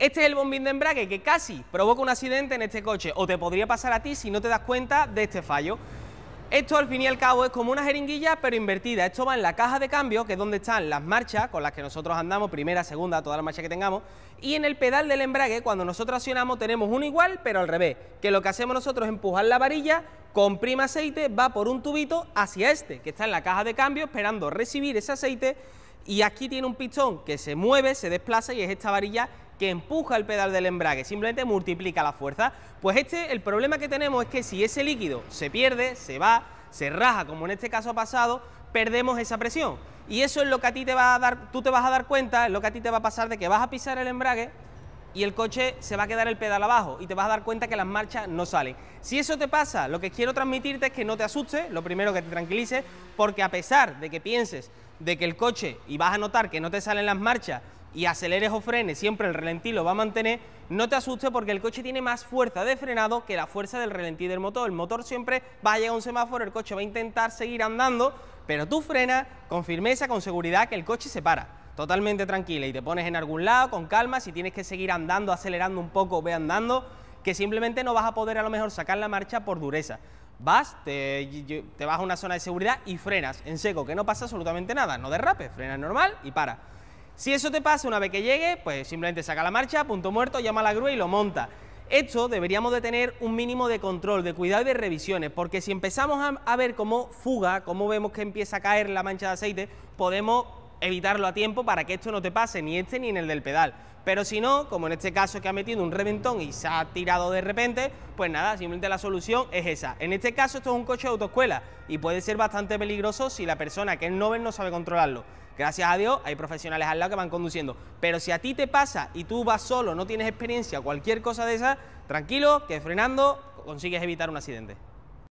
Este es el bombín de embrague que casi provoca un accidente en este coche o te podría pasar a ti si no te das cuenta de este fallo. Esto al fin y al cabo es como una jeringuilla pero invertida. Esto va en la caja de cambio, que es donde están las marchas con las que nosotros andamos, primera, segunda, todas las marchas que tengamos. Y en el pedal del embrague, cuando nosotros accionamos, tenemos un igual pero al revés. Que lo que hacemos nosotros es empujar la varilla, comprime aceite, va por un tubito hacia este, que está en la caja de cambio esperando recibir ese aceite. Y aquí tiene un pistón que se mueve, se desplaza y es esta varilla que empuja el pedal del embrague, simplemente multiplica la fuerza. Pues este, el problema que tenemos es que si ese líquido se pierde, se va, se raja, como en este caso ha pasado, perdemos esa presión. Y eso es lo que a ti te va a dar, tú te vas a dar cuenta, es lo que a ti te va a pasar de que vas a pisar el embrague y el coche se va a quedar el pedal abajo y te vas a dar cuenta que las marchas no salen. Si eso te pasa, lo que quiero transmitirte es que no te asustes, lo primero que te tranquilices, porque a pesar de que pienses de que el coche y vas a notar que no te salen las marchas y aceleres o frenes, siempre el relentí lo va a mantener, no te asustes porque el coche tiene más fuerza de frenado que la fuerza del relentí del motor. El motor siempre va a llegar a un semáforo, el coche va a intentar seguir andando, pero tú frenas con firmeza, con seguridad que el coche se para. Totalmente tranquila y te pones en algún lado con calma, si tienes que seguir andando, acelerando un poco, ve andando, que simplemente no vas a poder a lo mejor sacar la marcha por dureza. Vas, te, te vas a una zona de seguridad y frenas en seco, que no pasa absolutamente nada, no derrapes, frenas normal y para. Si eso te pasa una vez que llegue, pues simplemente saca la marcha, punto muerto, llama a la grúa y lo monta. Esto deberíamos de tener un mínimo de control, de cuidado y de revisiones, porque si empezamos a, a ver cómo fuga, cómo vemos que empieza a caer la mancha de aceite, podemos evitarlo a tiempo para que esto no te pase, ni este ni en el del pedal. Pero si no, como en este caso que ha metido un reventón y se ha tirado de repente, pues nada, simplemente la solución es esa. En este caso esto es un coche de autoescuela y puede ser bastante peligroso si la persona que es novel no sabe controlarlo. Gracias a Dios hay profesionales al lado que van conduciendo. Pero si a ti te pasa y tú vas solo, no tienes experiencia, cualquier cosa de esa, tranquilo, que frenando consigues evitar un accidente.